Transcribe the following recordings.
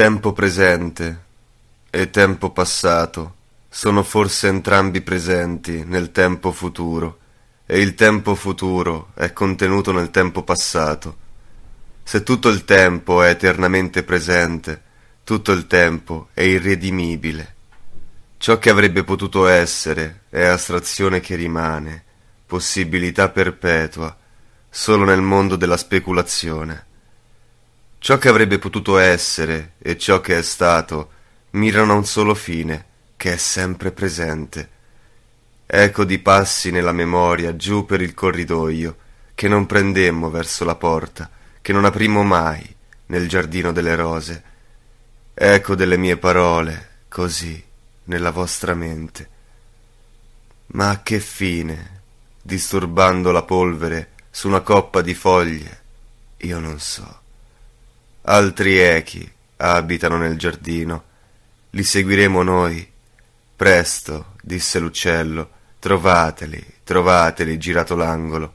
Tempo presente e tempo passato sono forse entrambi presenti nel tempo futuro, e il tempo futuro è contenuto nel tempo passato. Se tutto il tempo è eternamente presente, tutto il tempo è irredimibile. Ciò che avrebbe potuto essere è astrazione che rimane, possibilità perpetua, solo nel mondo della speculazione. Ciò che avrebbe potuto essere e ciò che è stato mirano a un solo fine, che è sempre presente. Eco di passi nella memoria giù per il corridoio, che non prendemmo verso la porta, che non aprimmo mai nel giardino delle rose. Eco delle mie parole, così, nella vostra mente. Ma a che fine, disturbando la polvere su una coppa di foglie, io non so. Altri echi abitano nel giardino. Li seguiremo noi. Presto, disse l'uccello, trovateli, trovateli, girato l'angolo.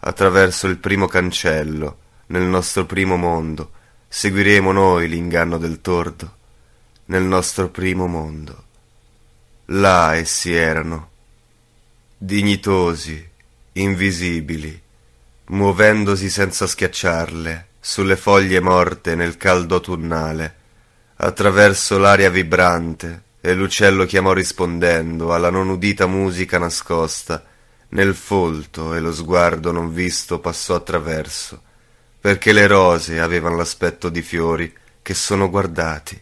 Attraverso il primo cancello, nel nostro primo mondo, seguiremo noi l'inganno del tordo. Nel nostro primo mondo. Là essi erano, dignitosi, invisibili, muovendosi senza schiacciarle sulle foglie morte nel caldo autunnale, attraverso l'aria vibrante, e l'uccello chiamò rispondendo alla non udita musica nascosta, nel folto e lo sguardo non visto passò attraverso, perché le rose avevano l'aspetto di fiori che sono guardati.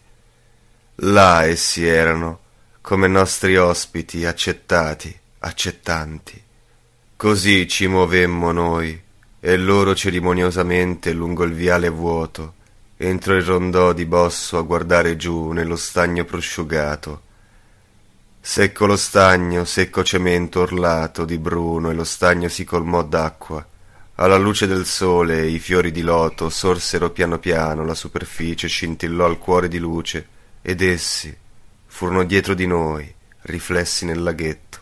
Là essi erano, come nostri ospiti accettati, accettanti. Così ci muovemmo noi, e loro cerimoniosamente lungo il viale vuoto, entro il rondò di Bosso a guardare giù nello stagno prosciugato. Secco lo stagno, secco cemento orlato di bruno e lo stagno si colmò d'acqua. Alla luce del sole i fiori di loto sorsero piano piano, la superficie scintillò al cuore di luce ed essi furono dietro di noi, riflessi nel laghetto.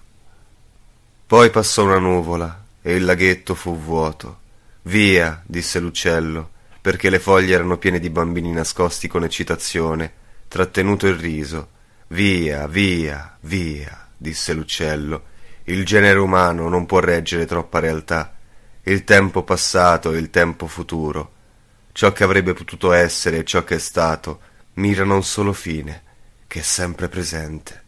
Poi passò una nuvola e il laghetto fu vuoto via disse l'uccello perché le foglie erano piene di bambini nascosti con eccitazione trattenuto il riso via via via disse l'uccello il genere umano non può reggere troppa realtà il tempo passato e il tempo futuro ciò che avrebbe potuto essere e ciò che è stato mirano a un solo fine che è sempre presente